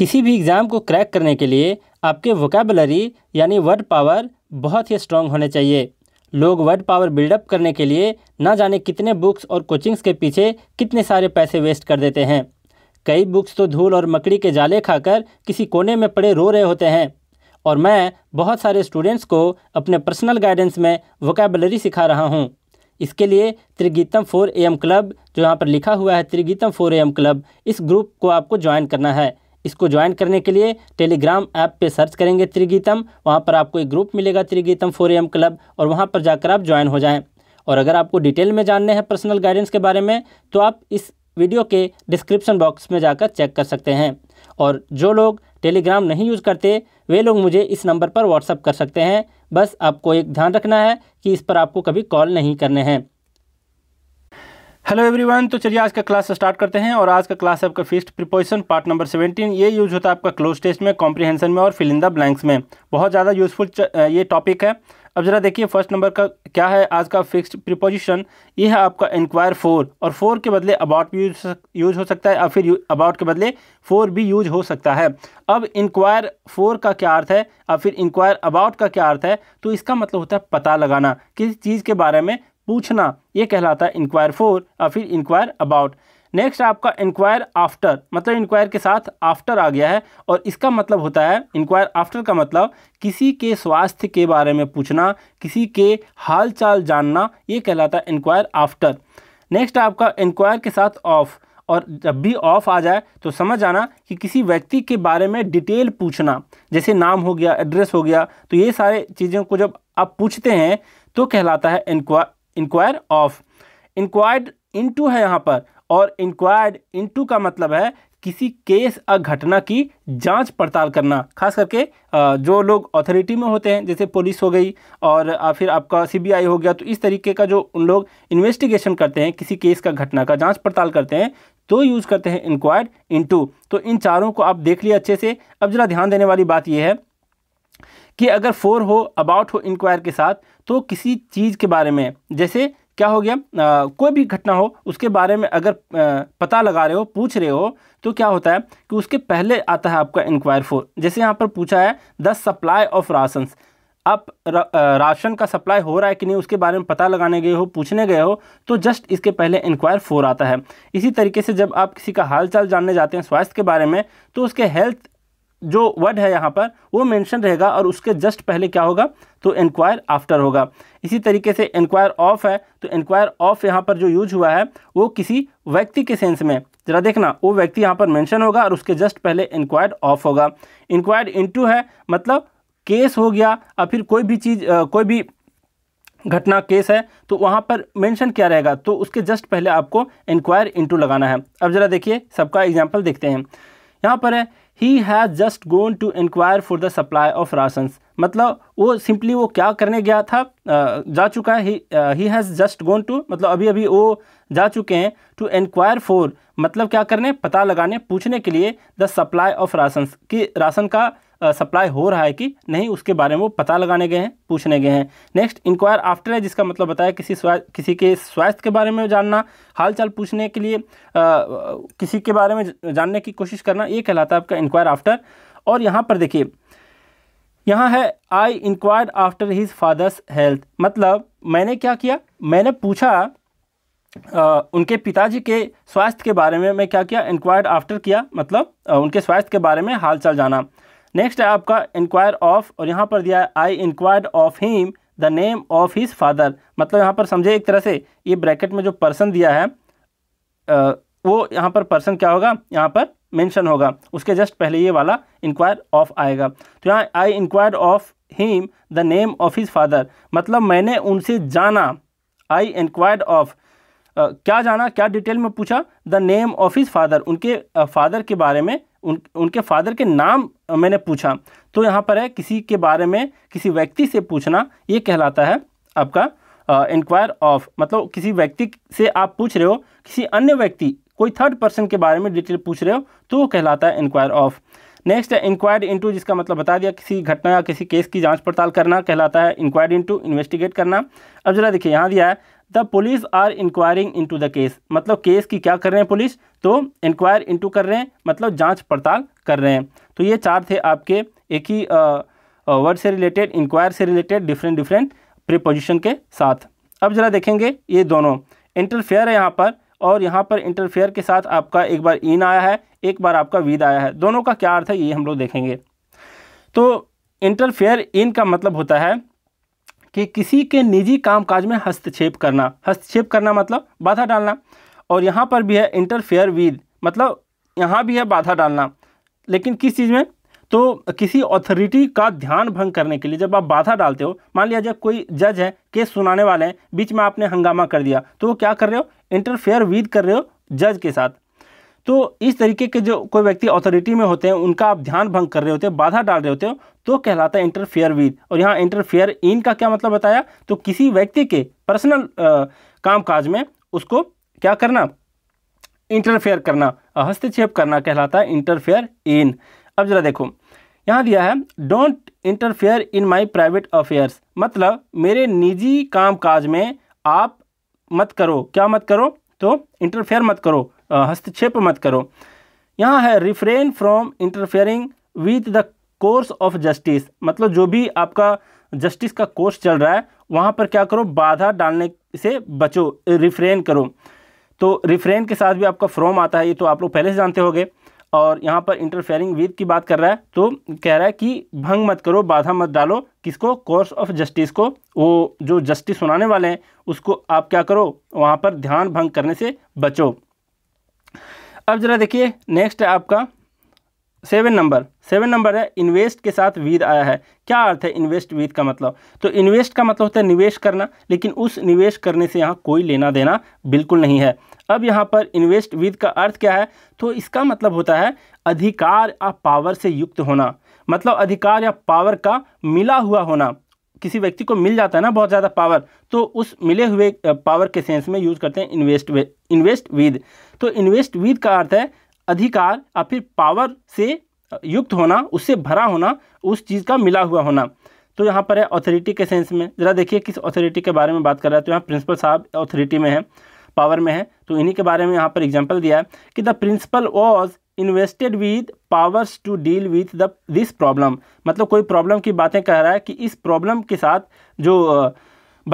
किसी भी एग्ज़ाम को क्रैक करने के लिए आपके वोकेबलरी यानी वर्ड पावर बहुत ही स्ट्रॉन्ग होने चाहिए लोग वर्ड पावर बिल्डअप करने के लिए ना जाने कितने बुक्स और कोचिंग्स के पीछे कितने सारे पैसे वेस्ट कर देते हैं कई बुक्स तो धूल और मकड़ी के जाले खाकर किसी कोने में पड़े रो रहे होते हैं और मैं बहुत सारे स्टूडेंट्स को अपने पर्सनल गाइडेंस में वोकेबलरी सिखा रहा हूँ इसके लिए त्रिगीतम फोर एम क्लब जो यहाँ पर लिखा हुआ है त्रिगीतम फोर एम क्लब इस ग्रुप को आपको ज्वाइन करना है इसको ज्वाइन करने के लिए टेलीग्राम ऐप पे सर्च करेंगे त्रिगीतम वहाँ पर आपको एक ग्रुप मिलेगा त्रिगीतम फोर एम क्लब और वहाँ पर जाकर आप ज्वाइन हो जाएँ और अगर आपको डिटेल में जानने हैं पर्सनल गाइडेंस के बारे में तो आप इस वीडियो के डिस्क्रिप्शन बॉक्स में जाकर चेक कर सकते हैं और जो लोग टेलीग्राम नहीं यूज़ करते वे लोग मुझे इस नंबर पर व्हाट्सअप कर सकते हैं बस आपको एक ध्यान रखना है कि इस पर आपको कभी कॉल नहीं करने हैं हेलो एवरीवन तो चलिए आज का क्लास स्टार्ट करते हैं और आज का क्लास है आपका first preposition part number seventeen ये यूज होता है आपका क्लोज टेस्ट में कॉम्प्रीहेंशन में और फिल इन द ब्लैंक्स में बहुत ज़्यादा यूजफुल ये टॉपिक है अब जरा देखिए फर्स्ट नंबर का क्या है आज का फिक्स्ड प्रिपोजिशन ये है आपका इंक्वायर फोर और फोर के बदले अबाउट भी यूज यूज हो सकता है या फिर अबाउट के बदले फोर भी यूज हो सकता है अब इंक्वायर फोर का क्या अर्थ है या फिर इंक्वायर अबाउट का क्या अर्थ है तो इसका मतलब होता है पता लगाना किस चीज़ के बारे में पूछना ये कहलाता है इंक्वायर फोर और फिर इंक्वायर अबाउट नेक्स्ट आपका इंक्वायर आफ्टर मतलब इंक्वायर के साथ आफ्टर आ गया है और इसका मतलब होता है इंक्वायर आफ्टर का मतलब किसी के स्वास्थ्य के बारे में पूछना किसी के हाल चाल जानना ये कहलाता है इंक्वायर आफ्टर नेक्स्ट आपका इंक्वायर के साथ ऑफ और जब भी ऑफ आ जाए तो समझ आना कि किसी व्यक्ति के बारे में डिटेल पूछना जैसे नाम हो गया एड्रेस हो गया तो ये सारे चीज़ों को जब आप पूछते हैं तो कहलाता है inquire inquire of inquired into है यहाँ पर और इंक्वायर्ड इनटू का मतलब है किसी केस या घटना की जांच पड़ताल करना खास करके जो लोग अथॉरिटी में होते हैं जैसे पुलिस हो गई और फिर आपका सीबीआई हो गया तो इस तरीके का जो उन लोग इन्वेस्टिगेशन करते हैं किसी केस का घटना का जांच पड़ताल करते हैं तो यूज़ करते हैं इंक्वायर्ड इनटू तो इन चारों को आप देख लिए अच्छे से अब ज़रा ध्यान देने वाली बात यह है कि अगर फोर हो अबाउट हो इंक्वायर के साथ तो किसी चीज़ के बारे में जैसे क्या हो गया आ, कोई भी घटना हो उसके बारे में अगर आ, पता लगा रहे हो पूछ रहे हो तो क्या होता है कि उसके पहले आता है आपका इंक्वायर फोर जैसे यहाँ पर पूछा है द सप्लाई ऑफ राशन आप राशन का सप्लाई हो रहा है कि नहीं उसके बारे में पता लगाने गए हो पूछने गए हो तो जस्ट इसके पहले इंक्वायर फोर आता है इसी तरीके से जब आप किसी का हालचाल जानने जाते हैं स्वास्थ्य के बारे में तो उसके हेल्थ जो वर्ड है यहाँ पर वो मेंशन रहेगा और उसके जस्ट पहले क्या होगा तो इंक्वायर आफ्टर होगा इसी तरीके से इंक्वायर ऑफ है तो इंक्वायर ऑफ यहाँ पर जो यूज हुआ है वो किसी व्यक्ति के सेंस में जरा देखना वो व्यक्ति यहाँ पर मेंशन होगा और उसके जस्ट पहले इंक्वायर ऑफ होगा इंक्वायर्ड इंटू है मतलब केस हो गया या फिर कोई भी चीज़ कोई भी घटना केस है तो वहाँ पर मेंशन क्या रहेगा तो उसके जस्ट पहले आपको इंक्वायर इंटू लगाना है अब जरा देखिए सबका एग्जाम्पल देखते हैं यहाँ पर है he has just gone to inquire for the supply of ration मतलब वो सिंपली वो क्या करने गया था जा चुका है he has just gone to मतलब अभी अभी वो जा चुके हैं टू इंक्वायर फॉर मतलब क्या करने पता लगाने पूछने के लिए द सप्लाई ऑफ राशन कि राशन का सप्लाई हो रहा है कि नहीं उसके बारे में वो पता लगाने गए हैं पूछने गए हैं नेक्स्ट इंक्वायर आफ्टर है जिसका मतलब बताया किसी स्वास्थ्य किसी के स्वास्थ्य के बारे में जानना हालचाल पूछने के लिए आ, किसी के बारे में जानने की कोशिश करना ये कहलाता है आपका इंक्वायर आफ्टर और यहाँ पर देखिए यहाँ है I inquire after his father's health मतलब मैंने क्या किया मैंने पूछा उनके पिताजी के स्वास्थ्य के बारे में मैं क्या किया इंक्वायर आफ्टर किया मतलब उनके स्वास्थ्य के बारे में हाल चाल जाना नेक्स्ट है आपका इंक्वायर ऑफ और यहाँ पर दिया है I inquired of him the name of his father मतलब यहाँ पर समझे एक तरह से ये ब्रैकेट में जो पर्सन दिया है वो यहाँ पर पर्सन क्या होगा यहाँ पर मेंशन होगा उसके जस्ट पहले ये वाला इंक्वायर ऑफ आएगा तो यहाँ I inquire of him the name of his father मतलब मैंने उनसे जाना आई इंक्वायर्ड ऑफ क्या जाना क्या डिटेल में पूछा the name of his father उनके फादर के बारे में उन उनके फादर के नाम मैंने पूछा तो यहाँ पर है किसी के बारे में किसी व्यक्ति से पूछना ये कहलाता है आपका इंक्वायर ऑफ मतलब किसी व्यक्ति से आप पूछ रहे हो किसी अन्य व्यक्ति कोई थर्ड पर्सन के बारे में डिटेल पूछ रहे हो तो वो कहलाता है इंक्वायर ऑफ नेक्स्ट है इंक्वायर्ड इनटू जिसका मतलब बता दिया किसी घटना या किसी केस की जांच पड़ताल करना कहलाता है इंक्वायर्ड इनटू इन्वेस्टिगेट करना अब जरा देखिए यहाँ दिया है the police are inquiring into the case मतलब केस की क्या कर रहे हैं पुलिस तो इंक्वायर इनटू कर रहे हैं मतलब जांच पड़ताल कर रहे हैं तो ये चार थे आपके एक ही वर्ड से रिलेटेड इंक्वायर से रिलेटेड डिफरेंट डिफरेंट प्रिपोजिशन के साथ अब जरा देखेंगे ये दोनों इंटरफेयर है यहाँ पर और यहाँ पर इंटरफेयर के साथ आपका एक बार इन आया है एक बार आपका विद आया है दोनों का क्या अर्थ है ये हम लोग देखेंगे तो इंटरफेयर इन का मतलब होता है कि किसी के निजी कामकाज में हस्तक्षेप करना हस्तक्षेप करना मतलब बाधा डालना और यहाँ पर भी है इंटरफेयर विद मतलब यहाँ भी है बाधा डालना लेकिन किस चीज़ में तो किसी ऑथोरिटी का ध्यान भंग करने के लिए जब आप बाधा डालते हो मान लिया जब कोई जज है केस सुनाने वाले हैं बीच में आपने हंगामा कर दिया तो वो क्या कर रहे हो इंटरफेयर विद कर रहे हो जज के साथ तो इस तरीके के जो कोई व्यक्ति अथॉरिटी में होते हैं उनका आप ध्यान भंग कर रहे होते हो बाधा डाल रहे होते हो तो कहलाता है इंटरफेयर विद और यहाँ इंटरफेयर इन का क्या मतलब बताया तो किसी व्यक्ति के पर्सनल कामकाज में उसको क्या करना इंटरफेयर करना हस्तक्षेप करना कहलाता है इंटरफेयर इन अब जरा देखो यहाँ दिया है don't interfere in my private affairs मतलब मेरे निजी कामकाज में आप मत करो क्या मत करो तो इंटरफेयर मत करो हस्तक्षेप मत करो यहाँ है refrain from interfering with the course of justice मतलब जो भी आपका जस्टिस का कोर्स चल रहा है वहाँ पर क्या करो बाधा डालने से बचो रिफ्रेन करो तो रिफ्रेन के साथ भी आपका फ्रॉम आता है ये तो आप लोग पहले से जानते होंगे और यहाँ पर इंटरफेयरिंग विद की बात कर रहा है तो कह रहा है कि भंग मत करो बाधा मत डालो किसको कोर्स ऑफ जस्टिस को वो जो जस्टिस सुनाने वाले हैं उसको आप क्या करो वहाँ पर ध्यान भंग करने से बचो अब ज़रा देखिए नेक्स्ट है आपका सेवन नंबर सेवन नंबर है इन्वेस्ट के साथ विद आया है क्या अर्थ है इन्वेस्ट विद का मतलब तो इन्वेस्ट का मतलब होता है निवेश करना लेकिन उस निवेश करने से यहाँ कोई लेना देना बिल्कुल नहीं है अब यहाँ पर इन्वेस्ट विद का अर्थ क्या है तो इसका मतलब होता है अधिकार या पावर से युक्त होना मतलब अधिकार या पावर का मिला हुआ होना किसी व्यक्ति को मिल जाता है ना बहुत ज़्यादा पावर तो उस मिले हुए पावर के सेंस में यूज़ करते हैं इन्वेस्ट इन्वेस्ट विद तो इन्वेस्ट विद का अर्थ है अधिकार या फिर पावर से युक्त होना उससे भरा होना उस चीज़ का मिला हुआ होना तो यहाँ पर है ऑथोरिटी के सेंस में ज़रा देखिए किस अथॉरिटी के बारे में बात कर रहा है तो यहाँ प्रिंसिपल साहब ऑथोरिटी में है पावर में है तो इन्हीं के बारे में यहाँ पर एग्जाम्पल दिया है कि the principal was invested with powers to deal with the this problem मतलब कोई प्रॉब्लम की बातें कह रहा है कि इस प्रॉब्लम के साथ जो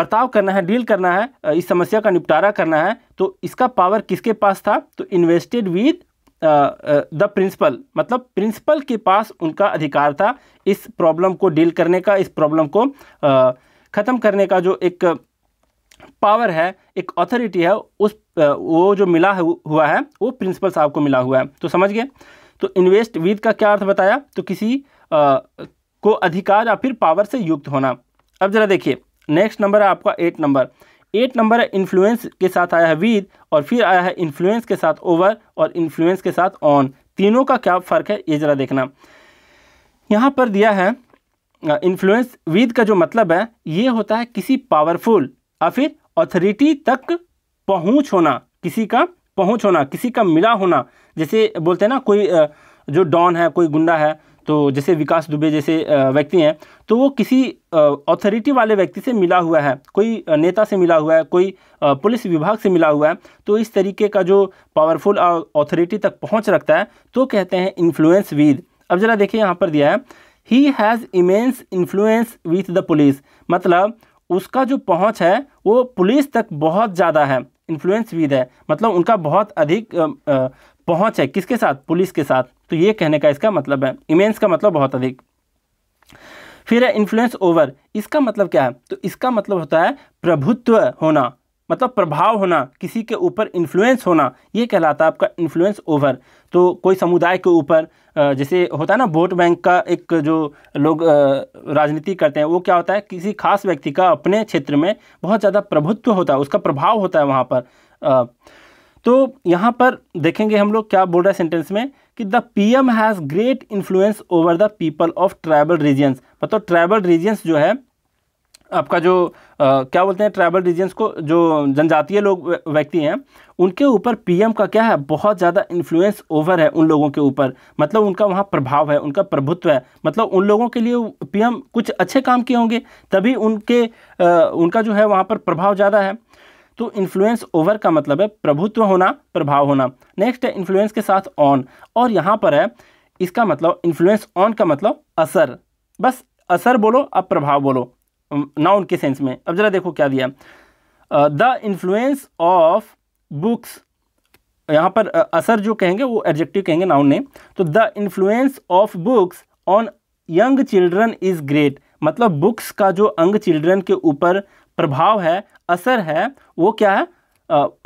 बर्ताव करना है डील करना है इस समस्या का निपटारा करना है तो इसका पावर किसके पास था तो इन्वेस्टेड विद द प्रिंसिपल मतलब प्रिंसिपल के पास उनका अधिकार था इस प्रॉब्लम को डील करने का इस प्रॉब्लम को ख़त्म करने का जो एक पावर है एक अथॉरिटी है उस वो जो मिला हुआ है वो प्रिंसिपल साहब को मिला हुआ है तो समझ गए तो इन्वेस्ट विद का क्या अर्थ बताया तो किसी आ, को अधिकार या फिर पावर से युक्त होना अब जरा देखिए नेक्स्ट नंबर है आपका एट नंबर एट नंबर है इन्फ्लुएंस के साथ आया है विद और फिर आया है इन्फ्लुएंस के साथ ओवर और इन्फ्लुएंस के साथ ऑन तीनों का क्या फ़र्क है ये ज़रा देखना यहाँ पर दिया है इन्फ्लुएंस विद का जो मतलब है ये होता है किसी पावरफुल या फिर अथॉरिटी तक पहुँच होना किसी का पहुँच होना किसी का मिला होना जैसे बोलते हैं ना कोई जो डॉन है कोई गुंडा है तो जैसे विकास दुबे जैसे व्यक्ति हैं तो वो किसी ऑथोरिटी वाले व्यक्ति से मिला हुआ है कोई नेता से मिला हुआ है कोई पुलिस विभाग से मिला हुआ है तो इस तरीके का जो पावरफुल अथॉरिटी तक पहुँच रखता है तो कहते हैं इन्फ्लुएंस विद अब ज़रा देखिए यहाँ पर दिया है he has immense influence with the police मतलब उसका जो पहुँच है वो पुलिस तक बहुत ज़्यादा है इन्फ्लुएंस विद है मतलब उनका बहुत अधिक पहुँच है किसके साथ पुलिस के साथ तो ये कहने का इसका मतलब है इमेंस का मतलब बहुत अधिक फिर है इन्फ्लुएंस ओवर इसका मतलब क्या है तो इसका मतलब होता है प्रभुत्व होना मतलब प्रभाव होना किसी के ऊपर इन्फ्लुएंस होना ये कहलाता है आपका इन्फ्लुएंस ओवर तो कोई समुदाय के ऊपर जैसे होता है ना वोट बैंक का एक जो लोग राजनीति करते हैं वो क्या होता है किसी खास व्यक्ति का अपने क्षेत्र में बहुत ज़्यादा प्रभुत्व होता है उसका प्रभाव होता है वहाँ पर तो यहाँ पर देखेंगे हम लोग क्या बोल रहा है सेंटेंस में कि the PM has great influence over the people of tribal regions मतलब ट्राइबल रीजन्स जो है आपका जो आ, क्या बोलते हैं ट्राइबल रीजन्स को जो जनजातीय लोग व्यक्ति हैं उनके ऊपर पीएम का क्या है बहुत ज़्यादा इन्फ्लुएंस ओवर है उन लोगों के ऊपर मतलब उनका वहाँ प्रभाव है उनका प्रभुत्व है मतलब उन लोगों के लिए पीएम कुछ अच्छे काम किए होंगे तभी उनके आ, उनका जो है वहाँ पर प्रभाव ज़्यादा है तो इन्फ्लुएंस ओवर का मतलब है प्रभुत्व होना प्रभाव होना नेक्स्ट है इन्फ्लुएंस के साथ ऑन और यहाँ पर है इसका मतलब इन्फ्लुएंस ऑन का मतलब असर बस असर बोलो अब प्रभाव बोलो नाउन के सेंस में अब जरा देखो क्या दिया द इन्फ्लुएंस ऑफ बुक्स यहाँ पर uh, असर जो कहेंगे वो एडजेक्टिव कहेंगे नाउन ने तो the influence of books on young children is great मतलब बुक्स का जो अंग चिल्ड्रन के ऊपर प्रभाव है असर है वो क्या है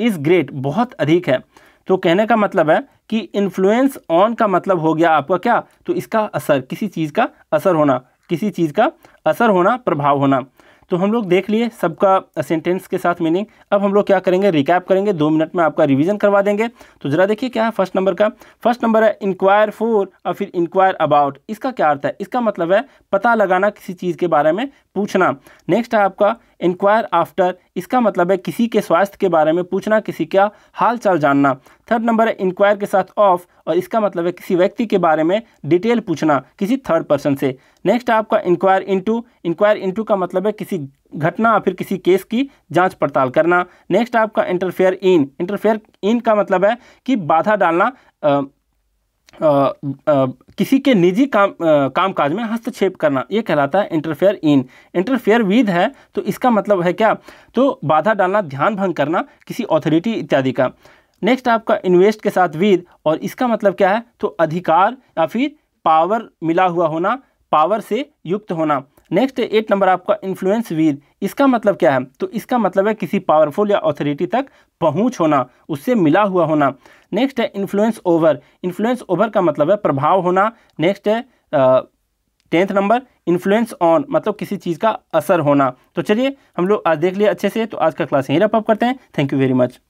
इज़ ग्रेट बहुत अधिक है तो कहने का मतलब है कि इन्फ्लुएंस ऑन का मतलब हो गया आपका क्या तो इसका असर किसी चीज़ का असर होना किसी चीज़ का असर होना प्रभाव होना तो हम लोग देख लिए सबका सेंटेंस के साथ मीनिंग अब हम लोग क्या करेंगे रिकैप करेंगे दो मिनट में आपका रिवीजन करवा देंगे तो ज़रा देखिए क्या है फर्स्ट नंबर का फर्स्ट नंबर है इंक्वायर फोर और फिर इंक्वायर अबाउट इसका क्या अर्थ है इसका मतलब है पता लगाना किसी चीज़ के बारे में पूछना नेक्स्ट है आपका इंक्वायर आफ्टर इसका मतलब है किसी के स्वास्थ्य के बारे में पूछना किसी का हाल चाल जानना थर्ड नंबर है इंक्वायर के साथ ऑफ और इसका मतलब है किसी व्यक्ति के बारे में डिटेल पूछना किसी थर्ड पर्सन से नेक्स्ट आपका इंक्वायर इनटू इंक्वायर इनटू का मतलब है किसी घटना या फिर किसी केस की जांच पड़ताल करना नेक्स्ट आपका इंटरफेयर इन इंटरफेयर इन का मतलब है कि बाधा डालना आ, आ, किसी के निजी काम काम काज में हस्तक्षेप करना ये कहलाता है इंटरफेयर इन इंटरफेयर विद है तो इसका मतलब है क्या तो बाधा डालना ध्यान भंग करना किसी ऑथोरिटी इत्यादि का नेक्स्ट आपका इन्वेस्ट के साथ विद और इसका मतलब क्या है तो अधिकार या फिर पावर मिला हुआ होना पावर से युक्त होना नेक्स्ट एट नंबर आपका इन्फ्लुएंस वीर इसका मतलब क्या है तो इसका मतलब है किसी पावरफुल या अथॉरिटी तक पहुंच होना उससे मिला हुआ होना नेक्स्ट है इन्फ्लुएंस ओवर इन्फ्लुएंस ओवर का मतलब है प्रभाव होना नेक्स्ट है टेंथ नंबर इन्फ्लुएंस ऑन मतलब किसी चीज़ का असर होना तो चलिए हम लोग आज देख लिए अच्छे से तो आज का क्लास यहीं रप अप करते हैं थैंक यू वेरी मच